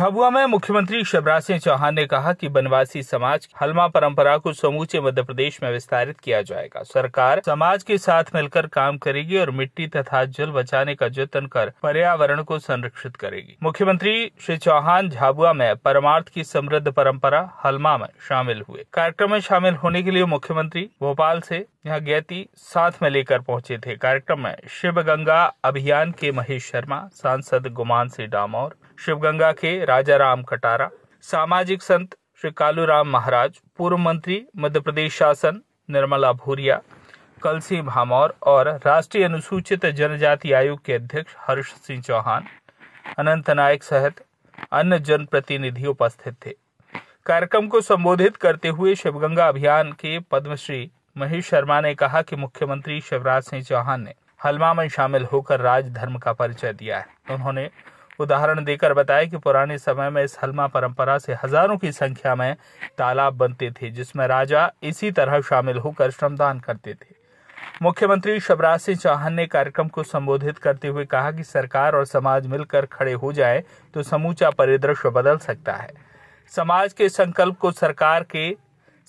झाबुआ में मुख्यमंत्री शिवराज सिंह चौहान ने कहा कि बनवासी समाज हलमा परंपरा को समूचे मध्य प्रदेश में विस्तारित किया जाएगा सरकार समाज के साथ मिलकर काम करेगी और मिट्टी तथा जल बचाने का जतन कर पर्यावरण को संरक्षित करेगी मुख्यमंत्री श्री चौहान झाबुआ में परमार्थ की समृद्ध परम्परा हलमा में शामिल हुए कार्यक्रम में शामिल होने के लिए मुख्यमंत्री भोपाल से यहाँ गैती साथ में लेकर पहुंचे थे कार्यक्रम में शिव गंगा अभियान के महेश शर्मा सांसद गुमान सिंह डामोर शिवगंगा के राजा राम कटारा सामाजिक संत श्री कालू राम महाराज पूर्व मंत्री मध्य प्रदेश शासन निर्मला भूरिया कलसी भामौर और राष्ट्रीय अनुसूचित जनजाति आयोग के अध्यक्ष हर्ष सिंह चौहान अनंत नायक सहित अन्य जनप्रतिनिधि उपस्थित थे कार्यक्रम को संबोधित करते हुए शिवगंगा अभियान के पद्मश्री महेश शर्मा ने कहा कि मुख्यमंत्री शिवराज सिंह चौहान ने हलमा में शामिल होकर राज धर्म का परिचय दिया है उन्होंने उदाहरण देकर बताया कि पुराने समय में इस हलमा परंपरा से हजारों की संख्या में तालाब बनते थे जिसमें राजा इसी तरह शामिल होकर श्रमदान करते थे मुख्यमंत्री शिवराज सिंह चौहान ने कार्यक्रम को संबोधित करते हुए कहा कि सरकार और समाज मिलकर खड़े हो जाए तो समूचा परिदृश्य बदल सकता है समाज के संकल्प को सरकार के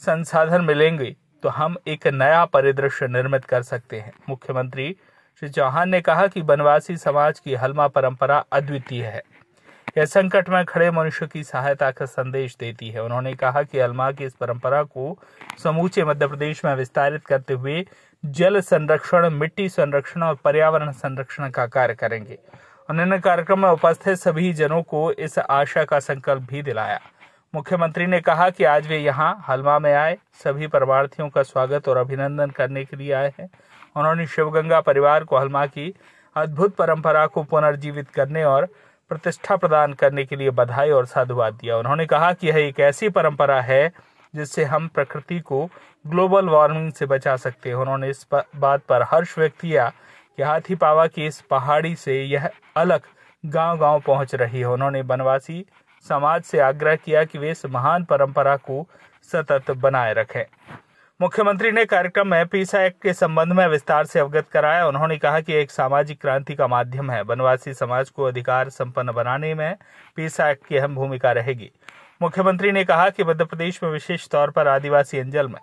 संसाधन मिलेंगे तो हम एक नया परिदृश्य निर्मित कर सकते हैं मुख्यमंत्री श्री चौहान ने कहा कि बनवासी समाज की हलमा परंपरा अद्वितीय है यह संकट में खड़े मनुष्य की सहायता का संदेश देती है उन्होंने कहा कि अलमा की इस परंपरा को समूचे मध्य प्रदेश में विस्तारित करते हुए जल संरक्षण मिट्टी संरक्षण और पर्यावरण संरक्षण का कार्य करेंगे उन्होंने कार्यक्रम में उपस्थित सभी जनों को इस आशा का संकल्प भी दिलाया मुख्यमंत्री ने कहा कि आज वे यहाँ हलमा में आए सभी परमार्थियों का स्वागत और अभिनंदन करने के लिए आए हैं उन्होंने शिवगंगा परिवार को हलमा की अद्भुत परंपरा को पुनर्जीवित करने और प्रतिष्ठा प्रदान करने के लिए बधाई और साधुवाद दिया उन्होंने कहा कि यह एक ऐसी परंपरा है जिससे हम प्रकृति को ग्लोबल वार्मिंग से बचा सकते हैं उन्होंने इस बात पर हर्ष व्यक्त किया कि हाथी पावा की इस पहाड़ी से यह अलग गांव गांव पहुंच रही है उन्होंने वनवासी समाज से आग्रह किया कि वे इस महान परंपरा को सतत बनाए रखें मुख्यमंत्री ने कार्यक्रम में पीसा एक्ट के संबंध में विस्तार से अवगत कराया उन्होंने कहा कि एक सामाजिक क्रांति का माध्यम है वनवासी समाज को अधिकार संपन्न बनाने में पीसा एक्ट की अहम भूमिका रहेगी मुख्यमंत्री ने कहा कि मध्य प्रदेश में विशेष तौर पर आदिवासी अंचल में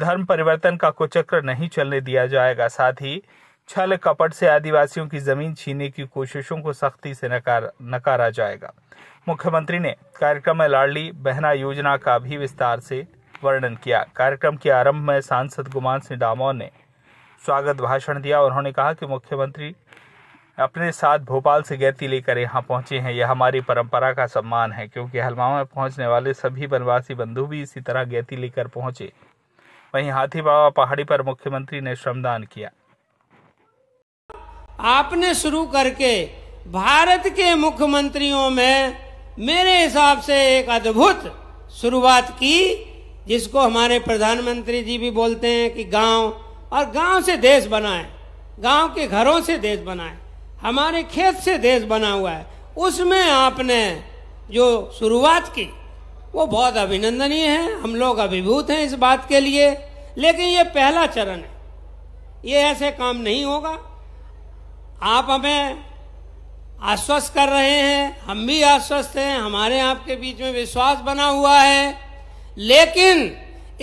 धर्म परिवर्तन का कुचक्र नहीं चलने दिया जाएगा साथ ही छल कपट से आदिवासियों की जमीन छीनने की कोशिशों को सख्ती से नकार नकारा जाएगा मुख्यमंत्री ने कार्यक्रम में लाडली बहना योजना का भी विस्तार से वर्णन किया कार्यक्रम के आरंभ में सांसद गुमान सिंह डामोर ने स्वागत भाषण दिया उन्होंने कहा कि मुख्यमंत्री अपने साथ भोपाल से गैती लेकर यहाँ पहुँचे हैं यह हमारी परंपरा का सम्मान है क्योंकि हलवाओं में पहुँचने वाले सभी वनवासी बंधु भी इसी तरह गैती लेकर पहुँचे वहीं हाथी बाबा पहाड़ी पर मुख्यमंत्री ने श्रमदान किया आपने शुरू करके भारत के मुख्यमंत्रियों में मेरे हिसाब से एक अद्भुत शुरुआत की जिसको हमारे प्रधानमंत्री जी भी बोलते हैं कि गांव और गांव से देश बना है गांव के घरों से देश बना है हमारे खेत से देश बना हुआ है उसमें आपने जो शुरुआत की वो बहुत अभिनंदनीय है हम लोग अभिभूत हैं इस बात के लिए लेकिन ये पहला चरण है ये ऐसे काम नहीं होगा आप हमें आश्वस्त कर रहे हैं हम भी आश्वस्त हैं हमारे आपके बीच में विश्वास बना हुआ है लेकिन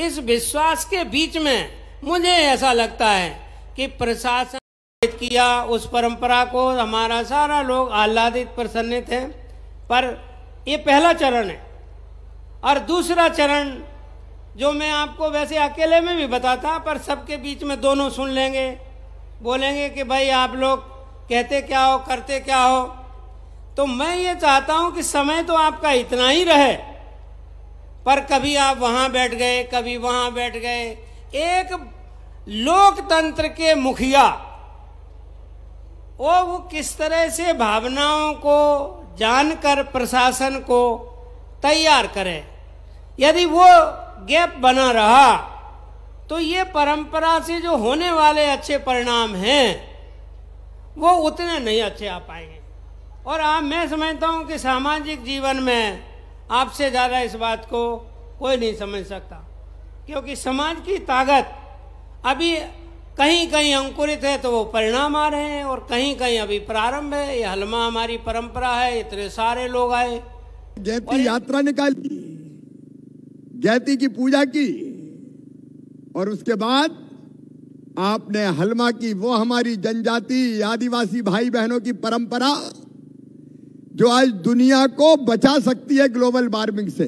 इस विश्वास के बीच में मुझे ऐसा लगता है कि प्रशासन किया उस परंपरा को हमारा सारा लोग आह्लादित प्रसन्नित है पर ये पहला चरण है और दूसरा चरण जो मैं आपको वैसे अकेले में भी बताता पर सबके बीच में दोनों सुन लेंगे बोलेंगे कि भाई आप लोग कहते क्या हो करते क्या हो तो मैं ये चाहता हूं कि समय तो आपका इतना ही रहे पर कभी आप वहां बैठ गए कभी वहां बैठ गए एक लोकतंत्र के मुखिया वो वो किस तरह से भावनाओं को जानकर प्रशासन को तैयार करे यदि वो गैप बना रहा तो ये परंपरा से जो होने वाले अच्छे परिणाम हैं वो उतने नहीं अच्छे आ पाएंगे और आप मैं समझता हूँ कि सामाजिक जीवन में आपसे ज़्यादा इस बात को कोई नहीं समझ सकता क्योंकि समाज की ताकत अभी कहीं कहीं अंकुरित है तो वो परिणाम आ रहे हैं और कहीं कहीं अभी प्रारंभ है ये हलमा हमारी परंपरा है इतने सारे लोग आए जयती यात्रा निकाली जयती की पूजा की और उसके बाद आपने हलमा की वो हमारी जनजाति आदिवासी भाई बहनों की परंपरा जो आज दुनिया को बचा सकती है ग्लोबल वार्मिंग से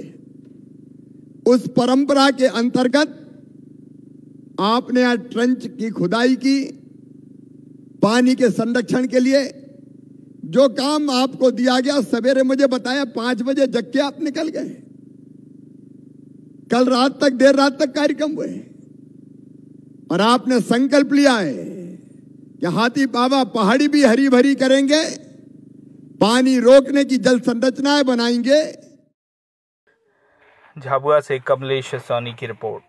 उस परंपरा के अंतर्गत आपने आज ट्रंच की खुदाई की पानी के संरक्षण के लिए जो काम आपको दिया गया सवेरे मुझे बताया पांच बजे जग के आप निकल गए कल रात तक देर रात तक कार्यक्रम हुए और आपने संकल्प लिया है कि हाथी बाबा पहाड़ी भी हरी भरी करेंगे पानी रोकने की जल संरचनाएं बनाएंगे झाबुआ से कमलेश सोनी की रिपोर्ट